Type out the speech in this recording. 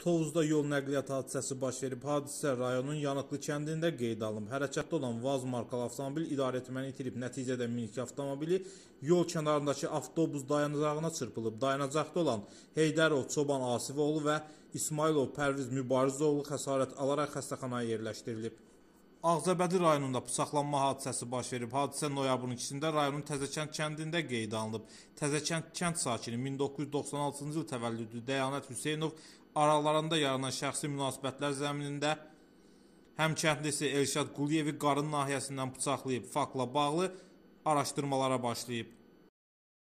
Tovuzda yol nəqliyyat hadisəsi baş verib. Hadisə rayonun Yanıqlı kəndində qeydə alınıb. Hərəkətdə olan Vaz markalı avtomobil idarəetməni itirib. Nəticədə minik avtomobili yol kənarındakı avtobus dayanacağına çırpılıb. Dayanacaqda olan Heydərov Çoban Asifoğlu və İsmailov Pərviz Mübarizoğlu xəsarət alaraq xəstəxanaya yerləşdirilib. Ağcabədi rayonunda bıçaqlanma hadisəsi baş verib. Hadisə noyabrın 2-də rayonun Təzəkənd kəndində qeydə alınıb. Təzəkənd kənd sakini 1996-cı il təvəllüdlü Dəyanət Hüseynov aralarında yaranan şəxsi münasibətlər zəminində həmkəndlisi Elşad Quliyevi qarın nahiyəsindən bıçaqlayıb. Faktla bağlı araşdırmalara başlayıb.